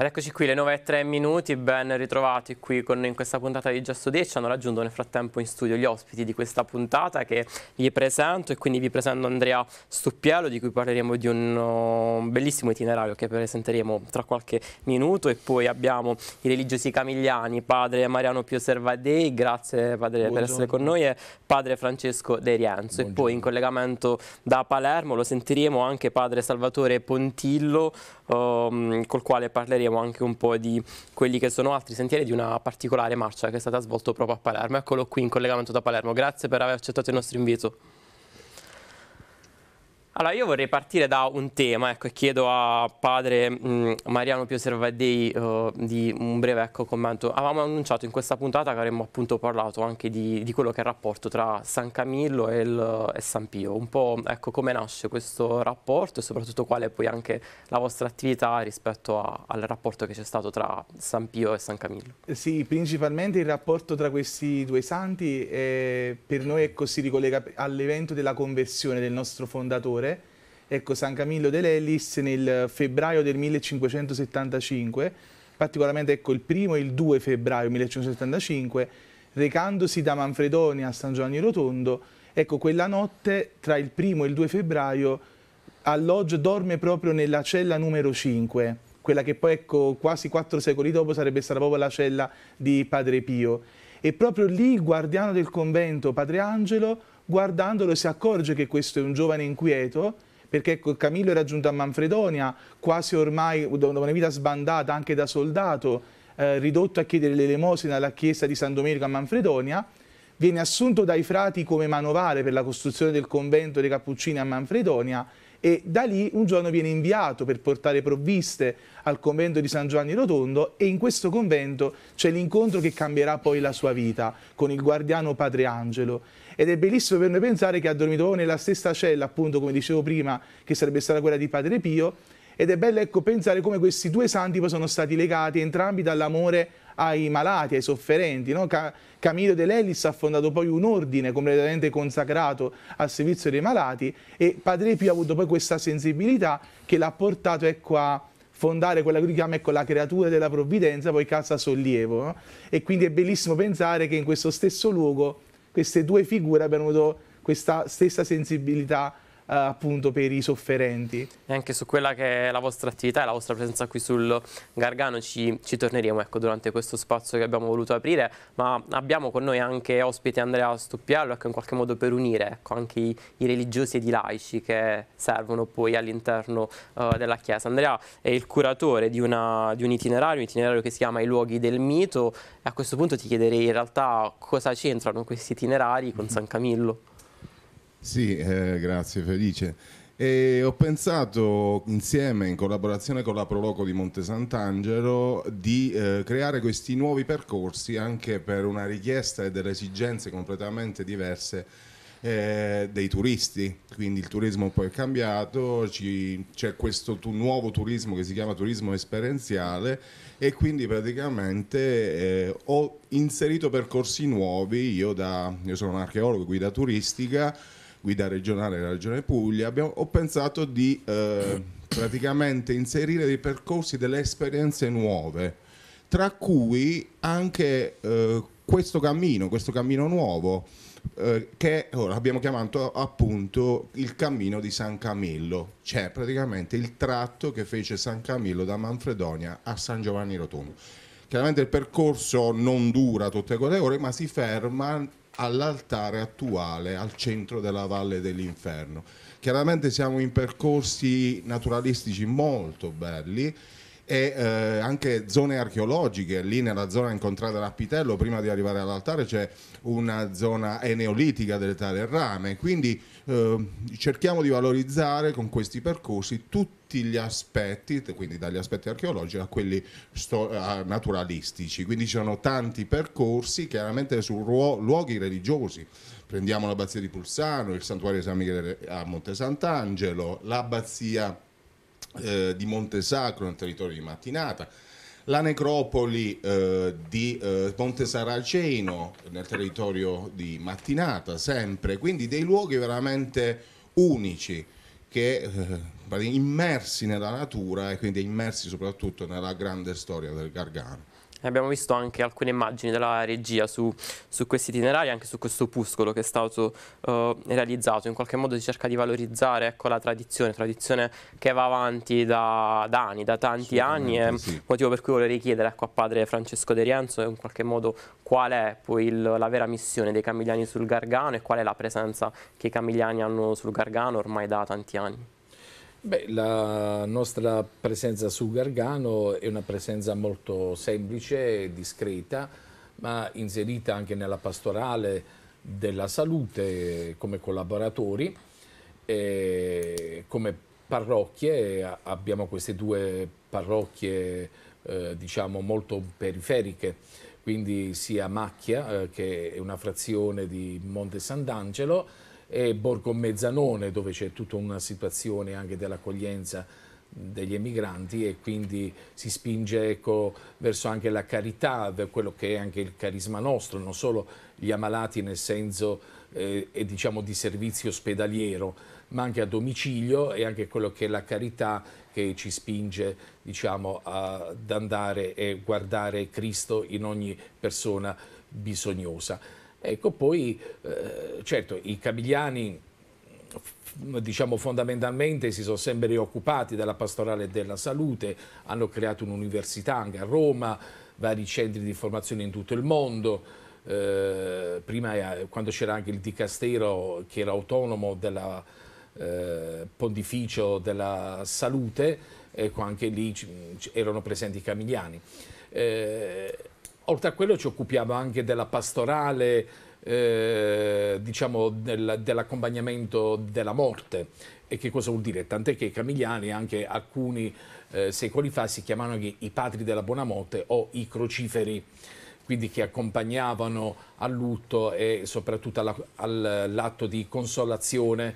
Ed eccoci qui, le 9 e 3 minuti, ben ritrovati qui con, in questa puntata di Gesto Ci Hanno raggiunto nel frattempo in studio gli ospiti di questa puntata che vi presento e quindi vi presento Andrea Stuppiello di cui parleremo di un bellissimo itinerario che presenteremo tra qualche minuto e poi abbiamo i religiosi camigliani, padre Mariano Pio Servadei, grazie padre Buongiorno. per essere con noi e padre Francesco De Rienzo Buongiorno. e poi in collegamento da Palermo lo sentiremo anche padre Salvatore Pontillo um, col quale parleremo anche un po' di quelli che sono altri sentieri di una particolare marcia che è stata svolta proprio a Palermo. Eccolo qui in collegamento da Palermo, grazie per aver accettato il nostro invito. Allora io vorrei partire da un tema ecco, e chiedo a padre mh, mm, Mariano Pio uh, eh, di un breve ecco, commento. Avevamo annunciato in questa puntata che avremmo appunto parlato anche di, di quello che è il rapporto tra San Camillo e, il, e San Pio, un po' ecco, come nasce questo rapporto e soprattutto qual è poi anche la vostra attività rispetto a, al rapporto che c'è stato tra San Pio e San Camillo. Eh sì, principalmente il rapporto tra questi due santi eh, per noi ecco, si ricollega all'evento della conversione del nostro fondatore imperatore, ecco San Camillo dell'Ellis nel febbraio del 1575, particolarmente ecco, il primo e il 2 febbraio 1575, recandosi da Manfredonia a San Giovanni Rotondo, ecco quella notte tra il primo e il 2 febbraio alloggio dorme proprio nella cella numero 5, quella che poi ecco, quasi quattro secoli dopo sarebbe stata proprio la cella di Padre Pio. E proprio lì il guardiano del convento, Padre Angelo, guardandolo si accorge che questo è un giovane inquieto, perché ecco, Camillo era giunto a Manfredonia, quasi ormai da una vita sbandata anche da soldato, eh, ridotto a chiedere l'elemosina alla chiesa di San Domenico a Manfredonia, viene assunto dai frati come manovale per la costruzione del convento dei Cappuccini a Manfredonia e da lì un giorno viene inviato per portare provviste al convento di San Giovanni Rotondo e in questo convento c'è l'incontro che cambierà poi la sua vita con il guardiano Padre Angelo ed è bellissimo per noi pensare che ha dormito nella stessa cella appunto come dicevo prima che sarebbe stata quella di Padre Pio ed è bello ecco, pensare come questi due santi poi sono stati legati entrambi dall'amore ai malati, ai sofferenti. No? Camillo Dell'Ellis ha fondato poi un ordine completamente consacrato al servizio dei malati e Padre Pio ha avuto poi questa sensibilità che l'ha portato ecco, a fondare quella che lui chiama ecco, la creatura della provvidenza, poi Casa Sollievo. No? E quindi è bellissimo pensare che in questo stesso luogo queste due figure abbiano avuto questa stessa sensibilità eh, appunto per i sofferenti. E anche su quella che è la vostra attività e la vostra presenza qui sul Gargano ci, ci torneremo ecco, durante questo spazio che abbiamo voluto aprire, ma abbiamo con noi anche ospite Andrea Stuppiello ecco, in qualche modo per unire ecco, anche i, i, religiosi ed i laici che servono poi all'interno uh, della Chiesa. Andrea è il curatore di, una, di un itinerario, un itinerario che si chiama I luoghi del mito e a questo punto ti chiederei in realtà cosa c'entrano questi itinerari con mhm. San Camillo. Sì, eh, grazie, felice. E ho pensato insieme, in collaborazione con la Proloco di Monte Sant'Angelo, di eh, creare questi nuovi percorsi anche per una richiesta e delle esigenze completamente diverse eh, dei turisti, quindi il turismo poi è cambiato, ci, c'è questo tu, nuovo turismo che si chiama turismo esperienziale e quindi praticamente eh, ho inserito percorsi nuovi, io, da, io sono un archeologo, guida turistica, guida regionale della regione Puglia, abbiamo, ho pensato di eh, praticamente inserire dei percorsi, delle esperienze nuove, tra cui anche eh, questo cammino, questo cammino nuovo eh, che ora abbiamo chiamato appunto il cammino di San Camillo, cioè praticamente il tratto che fece San Camillo da Manfredonia a San Giovanni Rotondo. Chiaramente il percorso non dura tutte quelle ore, ma si ferma all'altare attuale al centro della Valle dell'Inferno. Chiaramente siamo in percorsi naturalistici molto belli e eh, anche zone archeologiche. Lì nella zona incontrata da Pitello, prima di arrivare all'altare, c'è una zona eneolitica dell'età del rame. Quindi eh, cerchiamo di valorizzare con questi percorsi tutti gli aspetti, quindi dagli aspetti archeologici a quelli naturalistici. Quindi ci sono tanti percorsi, chiaramente su luoghi religiosi prendiamo l'abbazia di Pulsano, il santuario di San Michele a Monte Sant'Angelo, l'abbazia eh, di Montesacro, nel territorio di Mattinata, la necropoli eh, di eh, Monte Saraceno nel territorio di Mattinata, sempre, quindi dei luoghi veramente unici che eh, immersi nella natura e quindi immersi soprattutto nella grande storia del Gargano. Abbiamo visto anche alcune immagini della regia su, su questi itinerari, anche su questo opuscolo che è stato eh, realizzato. In qualche modo si cerca di valorizzare ecco, la tradizione, tradizione che va avanti da, da anni, da tanti anni, e sì. motivo per cui vorrei chiedere ecco, a padre Francesco De Rienzo in qualche modo qual è poi il, la vera missione dei Camigliani sul Gargano e qual è la presenza che i Camigliani hanno sul Gargano ormai da tanti anni. Beh, la nostra presenza su Gargano è una presenza molto semplice, discreta, ma inserita anche nella pastorale della salute come collaboratori. E come parrocchie abbiamo queste due parrocchie eh, diciamo molto periferiche, quindi sia Macchia, eh, che è una frazione di Monte Sant'Angelo, e Borgo Mezzanone dove c'è tutta una situazione anche dell'accoglienza degli emigranti e quindi si spinge ecco, verso anche la carità, quello che è anche il carisma nostro, non solo gli ammalati nel senso eh, diciamo di servizio ospedaliero, ma anche a domicilio e anche quello che è la carità che ci spinge diciamo, ad andare e guardare Cristo in ogni persona bisognosa. Ecco, poi eh, certo i camigliani diciamo fondamentalmente si sono sempre occupati della pastorale e della salute, hanno creato un'università anche a Roma, vari centri di formazione in tutto il mondo. Eh, prima quando c'era anche il dicastero che era autonomo del eh, pontificio della salute, ecco anche lì erano presenti i camigliani. Eh, Oltre a quello ci occupiamo anche della pastorale, eh, diciamo del, dell'accompagnamento della morte. E che cosa vuol dire? Tant'è che i camigliani anche alcuni eh, secoli fa si chiamavano i padri della buona morte o i crociferi, quindi che accompagnavano al lutto e soprattutto all'atto di consolazione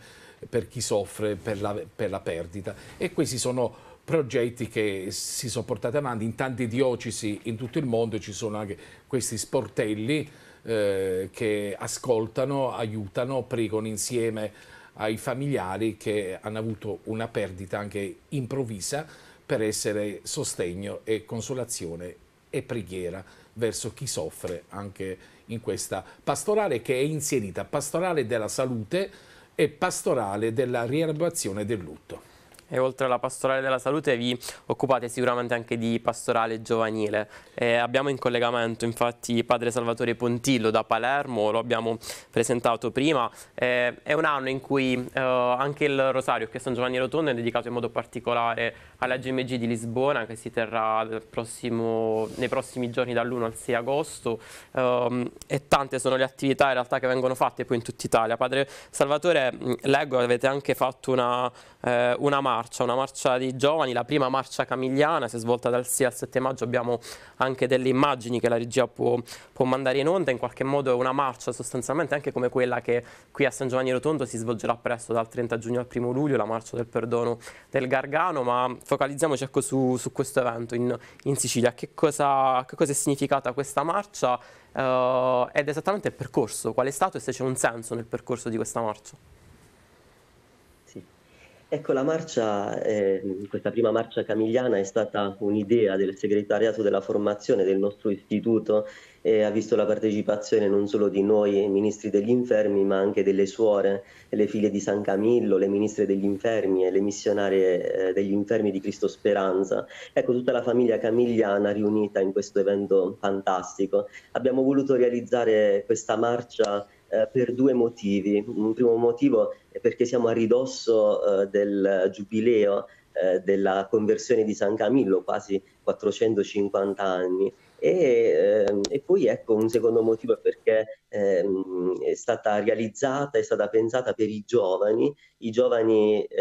per chi soffre per la, per la perdita. E questi sono progetti che si sono portati avanti in tante diocesi in tutto il mondo ci sono anche questi sportelli eh, che ascoltano, aiutano, pregano insieme ai familiari che hanno avuto una perdita anche improvvisa per essere sostegno e consolazione e preghiera verso chi soffre anche in questa pastorale che è inserita pastorale della salute e pastorale della rielaborazione del lutto. E oltre alla pastorale della salute vi occupate sicuramente anche di pastorale giovanile. Eh, abbiamo in collegamento infatti padre Salvatore Pontillo da Palermo, lo abbiamo presentato prima. Eh, è un anno in cui eh, anche il Rosario che San Giovanni Rotondo è dedicato in modo particolare alla GMG di Lisbona che si terrà prossimo, nei prossimi giorni dall'1 al 6 agosto um, e tante sono le attività in realtà che vengono fatte poi in tutta Italia. Padre Salvatore, leggo avete anche fatto una, eh, una marcia, una marcia di giovani, la prima marcia camigliana si è svolta dal 6 al 7 maggio, abbiamo anche delle immagini che la regia può, può mandare in onda, in qualche modo è una marcia sostanzialmente anche come quella che qui a San Giovanni Rotondo si svolgerà presto dal 30 giugno al 1 luglio, la marcia del perdono del Gargano, ma focalizziamoci ecco su, su, questo evento in, in Sicilia, che cosa, che cosa, è significata questa marcia eh, ed esattamente il percorso, qual è stato e se c'è un senso nel percorso di questa marcia? Ecco, la marcia, eh, questa prima marcia camigliana è stata un'idea del segretariato della formazione del nostro istituto e ha visto la partecipazione non solo di noi ministri degli infermi, ma anche delle suore, le figlie di San Camillo, le ministre degli infermi e le missionarie eh, degli infermi di Cristo Speranza. Ecco, tutta la famiglia camigliana riunita in questo evento fantastico. Abbiamo voluto realizzare questa marcia eh, per due motivi. Un primo motivo è perché siamo a ridosso eh, del giubileo eh, della conversione di San Camillo, quasi 450 anni. E, ehm, e poi ecco un secondo motivo è perché ehm, è stata realizzata, è stata pensata per i giovani, i giovani mh,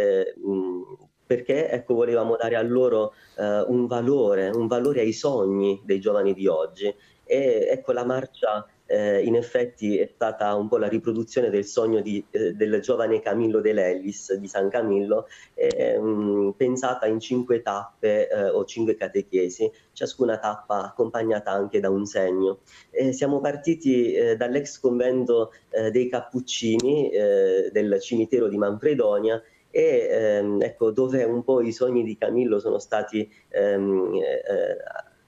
ehm, perché ecco, volevamo dare a loro eh, un valore, un valore ai sogni dei giovani di oggi. E ecco la marcia eh, in effetti è stata un po' la riproduzione del sogno di, eh, del giovane Camillo dell'Ellis di San Camillo, eh, mh, mm, pensata in cinque tappe eh, o cinque catechesi, ciascuna tappa accompagnata anche da un segno. Eh, siamo partiti eh, dall'ex convento dei Cappuccini del cimitero di Manfredonia e ehm, ecco dove un po' i sogni di Camillo sono stati ehm, eh,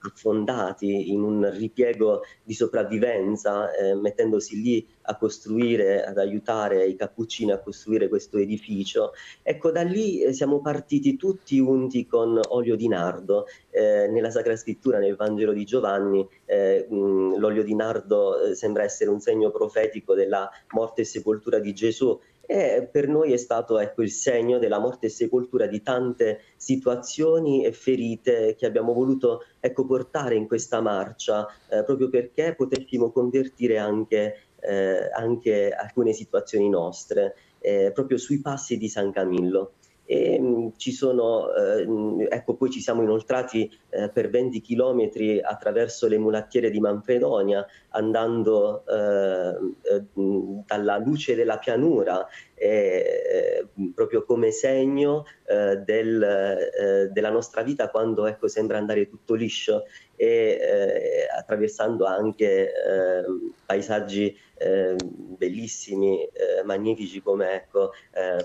affondati in un ripiego di sopravvivenza, eh, mettendosi lì a costruire, ad aiutare i cappuccini a costruire questo edificio. Ecco, da lì eh, siamo partiti tutti unti con olio di nardo. Eh, nella Sacra Scrittura, nel Vangelo di Giovanni, eh, mh, mm, l'olio di nardo eh, sembra essere un segno profetico della morte e sepoltura di Gesù e eh, per noi è stato ecco, il segno della morte e sepoltura di tante situazioni e ferite che abbiamo voluto ecco, portare in questa marcia, eh, proprio perché potessimo convertire anche, eh, anche alcune situazioni nostre, eh, proprio sui passi di San Camillo. E, ehm, ci sono, eh, ecco, poi ci siamo inoltrati eh, per 20 chilometri attraverso le mulattiere di Manfredonia, andando eh, eh dalla luce della pianura è eh, proprio come segno eh, del, eh, della nostra vita quando ecco, sembra andare tutto liscio e eh, attraversando anche eh, paesaggi eh, bellissimi, magnifici come ecco,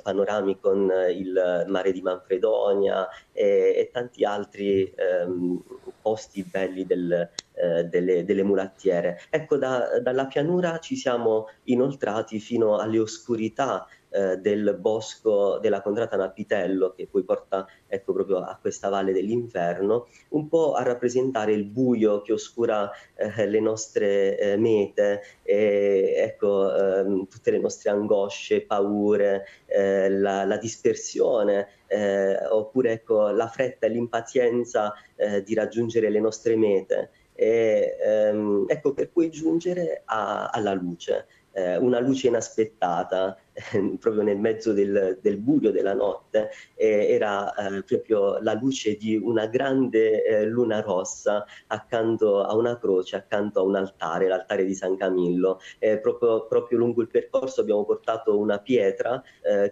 panorami con il mare di Manfredonia e, e tanti altri ehm, posti belli del, delle, delle, mulattiere. Ecco, da, dalla pianura ci siamo inoltrati fino alle oscurità eh, del bosco della contrata Napitello che poi porta ecco, proprio a questa valle dell'inferno, un po' a rappresentare il buio che oscura eh, le nostre eh, mete, e, ecco, ehm, tutte le nostre angosce, paure, eh, la, la dispersione eh, oppure ecco, la fretta e l'impazienza eh, di raggiungere le nostre mete, e, ehm, ecco, per poi giungere a, alla luce, eh, una luce inaspettata, eh, proprio nel mezzo del, del buio della notte, eh, era eh, proprio la luce di una grande eh, luna rossa accanto a una croce, accanto a un altare, l'altare di San Camillo. Eh, proprio, proprio, lungo il percorso abbiamo portato una pietra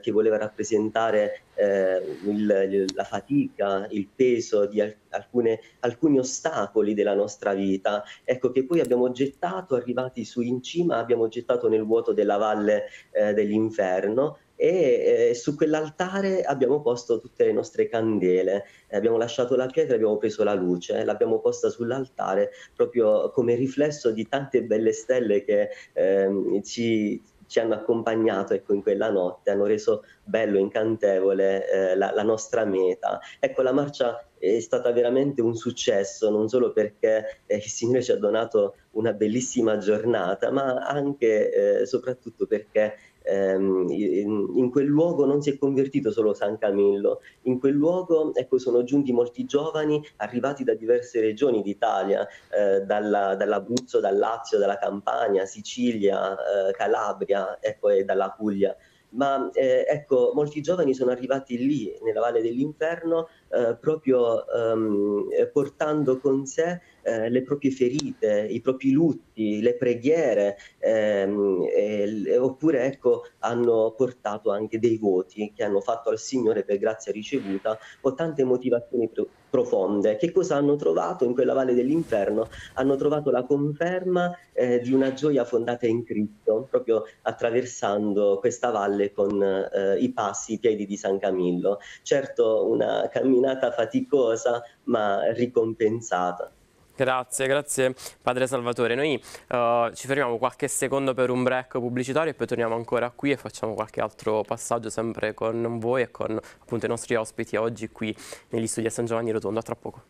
che voleva rappresentare eh, il, la fatica, il peso di alcune, alcuni ostacoli della nostra vita, ecco che poi abbiamo gettato, arrivati su in cima, abbiamo gettato nel vuoto della valle eh, dell'inferno e eh, su quell'altare abbiamo posto tutte le nostre candele, eh, abbiamo lasciato la pietra, abbiamo preso la luce, eh, l'abbiamo posta sull'altare proprio come riflesso di tante belle stelle che ehm, ci, ci hanno accompagnato ecco, in quella notte, hanno reso bello, incantevole eh, la, la nostra meta. Ecco, la marcia è stata veramente un successo, non solo perché eh, il Signore ci ha donato una bellissima giornata, ma anche e eh, soprattutto perché ehm, in quel luogo non si è convertito solo San Camillo, in quel luogo ecco, sono giunti molti giovani arrivati da diverse regioni d'Italia, eh, dalla, dall'Abruzzo, dal Lazio, dalla Campania, Sicilia, eh, Calabria ecco, e dalla Puglia ma eh, ecco, molti giovani sono arrivati lì, nella Valle dell'Inferno, eh, proprio ehm, portando con sé eh, le proprie ferite, i propri lutti, le preghiere, ehm, e, oppure ecco, hanno portato anche dei voti che hanno fatto al Signore per grazia ricevuta o tante motivazioni pro- profonde. Che cosa hanno trovato in quella valle dell'inferno? Hanno trovato la conferma eh, di una gioia fondata in Cristo, proprio attraversando questa valle con eh, i passi, i piedi di San Camillo. Certo, una camminata camminata faticosa ma ricompensata. Grazie, grazie Padre Salvatore. Noi uh, ci fermiamo qualche secondo per un break pubblicitario e poi torniamo ancora qui e facciamo qualche altro passaggio sempre con voi e con appunto i nostri ospiti oggi qui negli studi a San Giovanni Rotondo. A tra poco.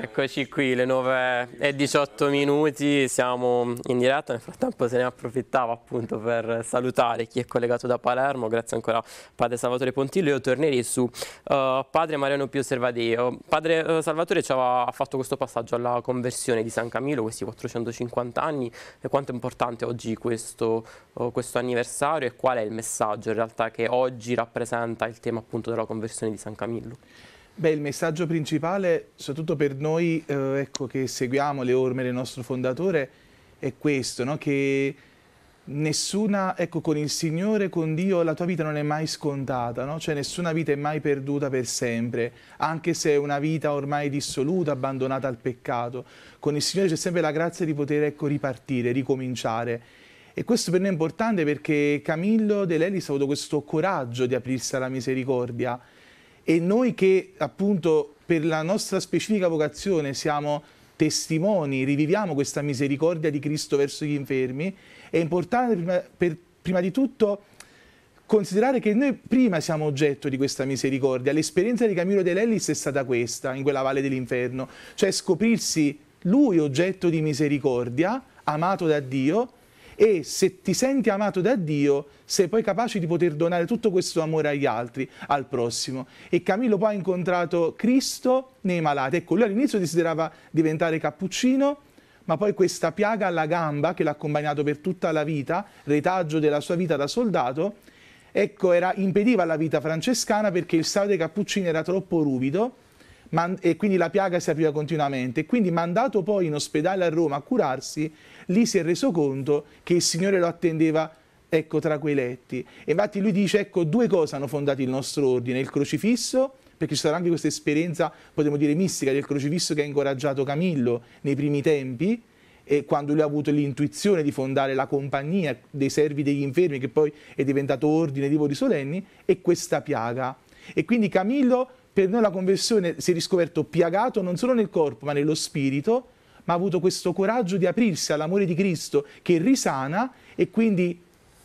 Eccoci qui, le 9 e 18 minuti, siamo in diretta, nel frattempo se ne approfittava appunto per salutare chi è collegato da Palermo, grazie ancora a padre Salvatore Pontillo, io tornerei su uh, padre Mariano Pio Servadeo. Padre uh, Salvatore ci ha fatto questo passaggio alla conversione di San Camillo, questi 450 anni, e quanto è importante oggi questo, uh, questo anniversario e qual è il messaggio in realtà che oggi rappresenta il tema appunto della conversione di San Camillo? Beh, il messaggio principale, soprattutto per noi eh, ecco, che seguiamo le orme del nostro fondatore, è questo, no? che nessuna, ecco, con il Signore, con Dio, la tua vita non è mai scontata, no? cioè nessuna vita è mai perduta per sempre, anche se è una vita ormai dissoluta, abbandonata al peccato. Con il Signore c'è sempre la grazia di poter ecco, ripartire, ricominciare. E questo per noi è importante perché Camillo De Lelis ha avuto questo coraggio di aprirsi alla misericordia, e noi che appunto per la nostra specifica vocazione siamo testimoni, riviviamo questa misericordia di Cristo verso gli infermi, è importante prima, per, prima di tutto considerare che noi prima siamo oggetto di questa misericordia. L'esperienza di Camillo De Lellis è stata questa, in quella valle dell'inferno, cioè scoprirsi lui oggetto di misericordia, amato da Dio, e se ti senti amato da Dio sei poi capace di poter donare tutto questo amore agli altri, al prossimo. E Camillo poi ha incontrato Cristo nei malati. Ecco, lui all'inizio desiderava diventare cappuccino, ma poi questa piaga alla gamba che l'ha accompagnato per tutta la vita, retaggio della sua vita da soldato, ecco, era, impediva la vita francescana perché il stato dei cappuccini era troppo ruvido e quindi la piaga si apriva continuamente. Quindi mandato poi in ospedale a Roma a curarsi, lì si è reso conto che il Signore lo attendeva ecco, tra quei letti. E infatti lui dice, ecco, due cose hanno fondato il nostro ordine, il crocifisso, perché c'è stata anche questa esperienza, potremmo dire, mistica del crocifisso che ha incoraggiato Camillo nei primi tempi, e quando lui ha avuto l'intuizione di fondare la compagnia dei servi degli infermi, che poi è diventato ordine di voti solenni, e questa piaga. E quindi Camillo per noi la conversione si è riscoperto piagato non solo nel corpo ma nello spirito, ma ha avuto questo coraggio di aprirsi all'amore di Cristo che risana e quindi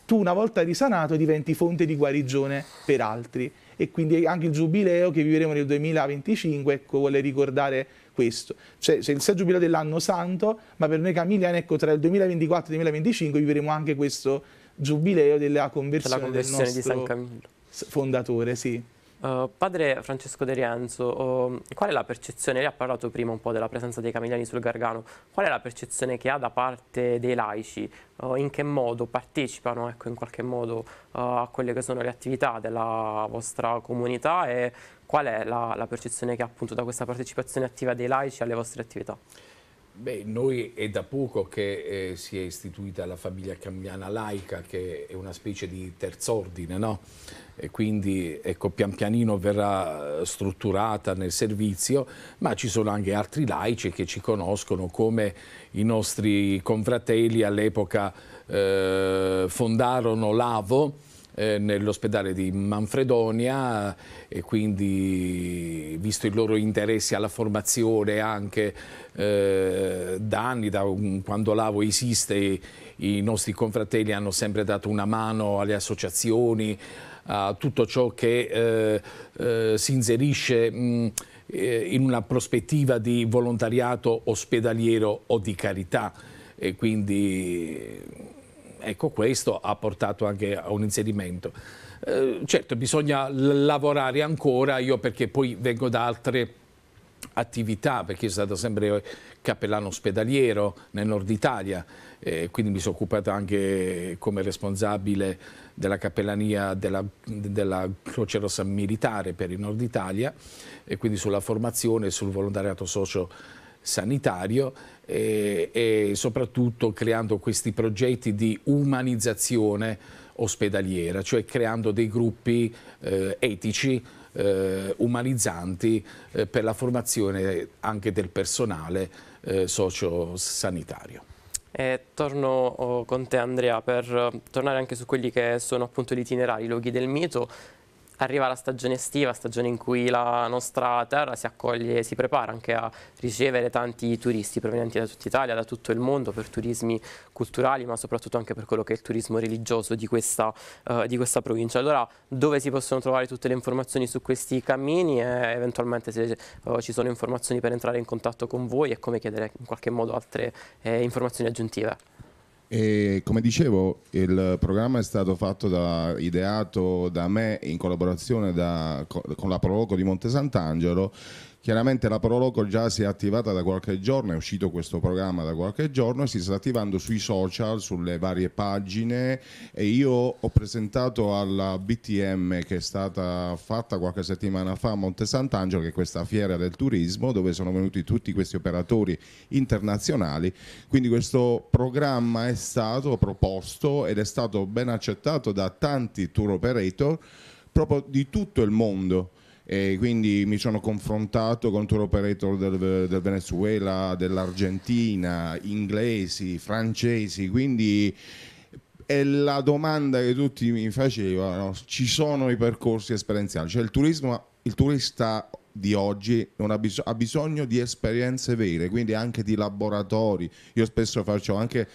tu una volta risanato diventi fonte di guarigione per altri. E quindi anche il giubileo che vivremo nel 2025 ecco, vuole ricordare questo. Cioè c'è il sia giubileo dell'anno santo, ma per noi camiliani ecco, tra il 2024 e il 2025 vivremo anche questo giubileo della conversione, della conversione nostro di San Camillo. fondatore. Sì. Eh, padre Francesco De Rienzo, uh, oh, qual è la percezione, lei ha parlato prima un po' della presenza dei camilliani sul Gargano, qual è la percezione che ha da parte dei laici? Uh, in che modo partecipano ecco, in qualche modo eh, a quelle che sono le attività della vostra comunità e qual è la, la percezione che ha appunto da questa partecipazione attiva dei laici alle vostre attività? Beh, noi è da poco che eh, si è istituita la famiglia cambiana laica, che è una specie di terz'ordine, no? E quindi ecco, pian pianino verrà strutturata nel servizio, ma ci sono anche altri laici che ci conoscono come i nostri confratelli all'epoca eh, fondarono l'Avo, eh, nell'ospedale di Manfredonia e quindi visto i loro interessi alla formazione anche eh, da anni, da quando l'AVO esiste i nostri confratelli hanno sempre dato una mano alle associazioni, a tutto ciò che eh, eh si inserisce mh, eh, in una prospettiva di volontariato ospedaliero o di carità e quindi Ecco, questo ha portato anche a un inserimento. Eh, certo, bisogna lavorare ancora, io perché poi vengo da altre attività, perché sono stato sempre cappellano ospedaliero nel nord Italia, eh, quindi mi sono occupato anche come responsabile della cappellania della, della Croce Rossa Militare per il nord Italia, e quindi sulla formazione e sul volontariato socio sanitario e, e soprattutto creando questi progetti di umanizzazione ospedaliera, cioè creando dei gruppi eh, etici eh, umanizzanti eh, per la formazione anche del personale eh, sociosanitario. E torno oh, con te Andrea per eh, tornare anche su quelli che sono appunto gli itinerari, i luoghi del mito arriva la stagione estiva, stagione in cui la nostra terra si accoglie, e si prepara anche a ricevere tanti turisti provenienti da tutta Italia, da tutto il mondo, per turismi culturali, ma soprattutto anche per quello che è il turismo religioso di questa, uh, di questa provincia. Allora, dove si possono trovare tutte le informazioni su questi cammini e eh, eventualmente se uh, ci sono informazioni per entrare in contatto con voi e come chiedere in qualche modo altre eh, informazioni aggiuntive? E come dicevo, il programma è stato fatto da, ideato da me in collaborazione da, con la Proloco di Monte Sant'Angelo Chiaramente la Proloco già si è attivata da qualche giorno, è uscito questo programma da qualche giorno, e si sta attivando sui social, sulle varie pagine e io ho presentato alla BTM che è stata fatta qualche settimana fa a Monte Sant'Angelo, che è questa fiera del turismo dove sono venuti tutti questi operatori internazionali, quindi questo programma è stato proposto ed è stato ben accettato da tanti tour operator proprio di tutto il mondo e quindi mi sono confrontato con tour operator del, del Venezuela, dell'Argentina, inglesi, francesi, quindi è la domanda che tutti mi facevano, ci sono i percorsi esperienziali, cioè il, turismo, il turista di oggi bisog- ha bisogno di esperienze vere, quindi anche di laboratori, io spesso faccio anche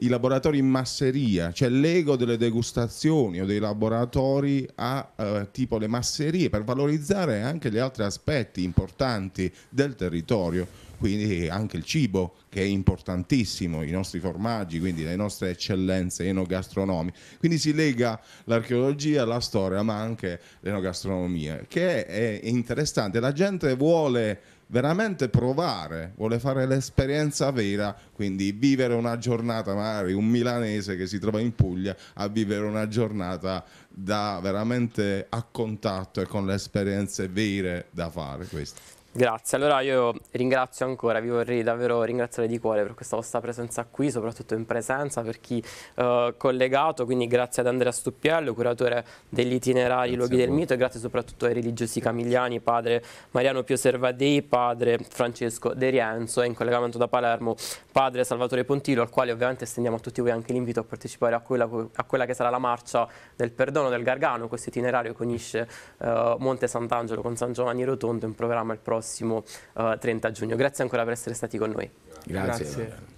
i laboratori in masseria, cioè l'ego delle degustazioni o dei laboratori a eh, tipo le masserie per valorizzare anche gli altri aspetti importanti del territorio, quindi anche il cibo che è importantissimo, i nostri formaggi, quindi le nostre eccellenze enogastronomiche. Quindi si lega l'archeologia, la storia, ma anche l'enogastronomia, che è interessante. La gente vuole veramente provare, vuole fare l'esperienza vera, quindi vivere una giornata, magari un milanese che si trova in Puglia a vivere una giornata da veramente a contatto e con le esperienze vere da fare. Questo. Grazie, allora io ringrazio ancora, vi vorrei davvero ringraziare di cuore per questa vostra presenza qui, soprattutto in presenza per chi eh, collegato, quindi grazie ad Andrea Stuppiello, curatore degli itinerari grazie Luoghi del Mito e grazie soprattutto ai religiosi camigliani, padre Mariano Pio Servadei, padre Francesco De Rienzo e in collegamento da Palermo padre Salvatore Pontilo, al quale ovviamente estendiamo a tutti voi anche l'invito a partecipare a quella, a quella, che sarà la marcia del perdono del Gargano, questo itinerario che unisce eh, Monte Sant'Angelo con San Giovanni Rotondo in programma il prossimo prossimo uh, eh, 30 giugno. Grazie ancora per essere stati con noi. Grazie. Grazie.